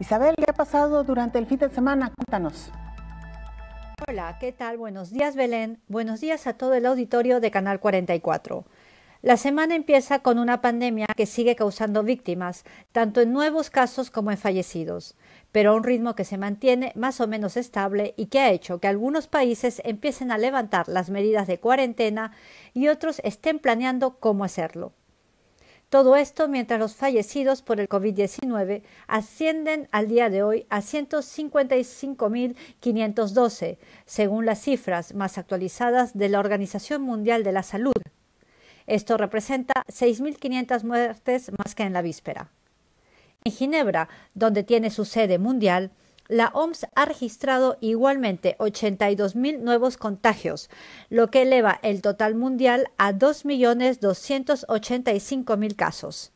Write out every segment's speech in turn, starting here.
Isabel, ¿qué ha pasado durante el fin de semana? Cuéntanos. Hola, ¿qué tal? Buenos días Belén, buenos días a todo el auditorio de Canal 44. La semana empieza con una pandemia que sigue causando víctimas, tanto en nuevos casos como en fallecidos, pero a un ritmo que se mantiene más o menos estable y que ha hecho que algunos países empiecen a levantar las medidas de cuarentena y otros estén planeando cómo hacerlo. Todo esto mientras los fallecidos por el COVID-19 ascienden al día de hoy a 155.512, según las cifras más actualizadas de la Organización Mundial de la Salud. Esto representa 6.500 muertes más que en la víspera. En Ginebra, donde tiene su sede mundial, la OMS ha registrado igualmente 82.000 nuevos contagios, lo que eleva el total mundial a 2.285.000 casos.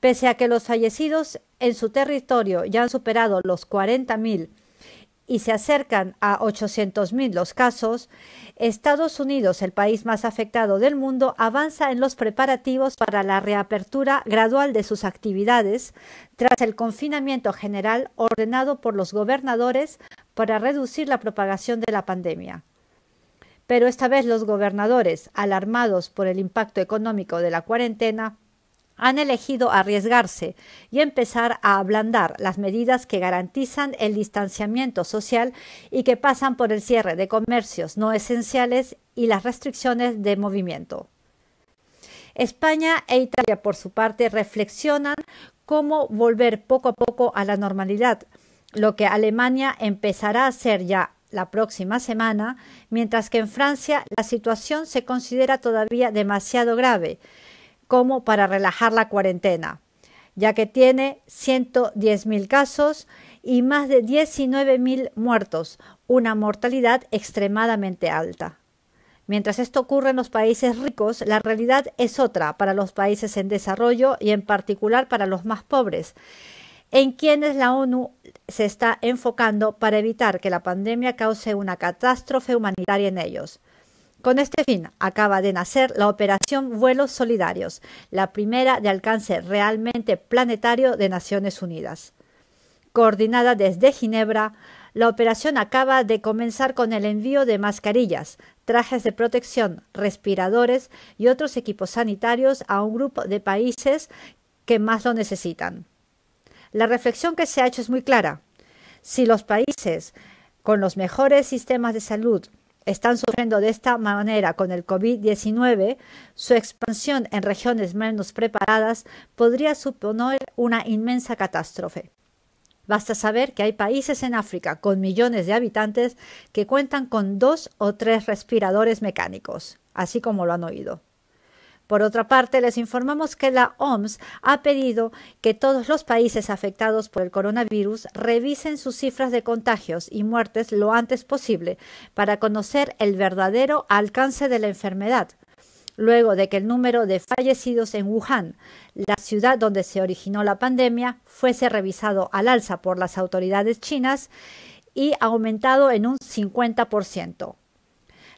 Pese a que los fallecidos en su territorio ya han superado los 40.000 y se acercan a 800.000 los casos, Estados Unidos, el país más afectado del mundo, avanza en los preparativos para la reapertura gradual de sus actividades tras el confinamiento general ordenado por los gobernadores para reducir la propagación de la pandemia. Pero esta vez los gobernadores, alarmados por el impacto económico de la cuarentena, han elegido arriesgarse y empezar a ablandar las medidas que garantizan el distanciamiento social y que pasan por el cierre de comercios no esenciales y las restricciones de movimiento. España e Italia, por su parte, reflexionan cómo volver poco a poco a la normalidad, lo que Alemania empezará a hacer ya la próxima semana, mientras que en Francia la situación se considera todavía demasiado grave como para relajar la cuarentena, ya que tiene 110.000 mil casos y más de 19.000 muertos, una mortalidad extremadamente alta. Mientras esto ocurre en los países ricos, la realidad es otra para los países en desarrollo y en particular para los más pobres, en quienes la ONU se está enfocando para evitar que la pandemia cause una catástrofe humanitaria en ellos. Con este fin, acaba de nacer la Operación Vuelos Solidarios, la primera de alcance realmente planetario de Naciones Unidas. Coordinada desde Ginebra, la operación acaba de comenzar con el envío de mascarillas, trajes de protección, respiradores y otros equipos sanitarios a un grupo de países que más lo necesitan. La reflexión que se ha hecho es muy clara. Si los países con los mejores sistemas de salud están sufriendo de esta manera con el COVID-19, su expansión en regiones menos preparadas podría suponer una inmensa catástrofe. Basta saber que hay países en África con millones de habitantes que cuentan con dos o tres respiradores mecánicos, así como lo han oído. Por otra parte, les informamos que la OMS ha pedido que todos los países afectados por el coronavirus revisen sus cifras de contagios y muertes lo antes posible para conocer el verdadero alcance de la enfermedad luego de que el número de fallecidos en Wuhan, la ciudad donde se originó la pandemia, fuese revisado al alza por las autoridades chinas y aumentado en un 50%.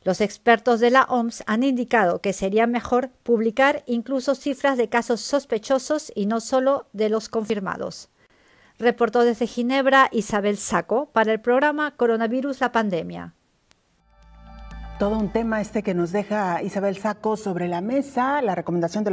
Los expertos de la OMS han indicado que sería mejor publicar incluso cifras de casos sospechosos y no solo de los confirmados. Reportó desde Ginebra Isabel Saco para el programa Coronavirus la pandemia. Todo un tema este que nos deja Isabel Saco sobre la mesa, la recomendación de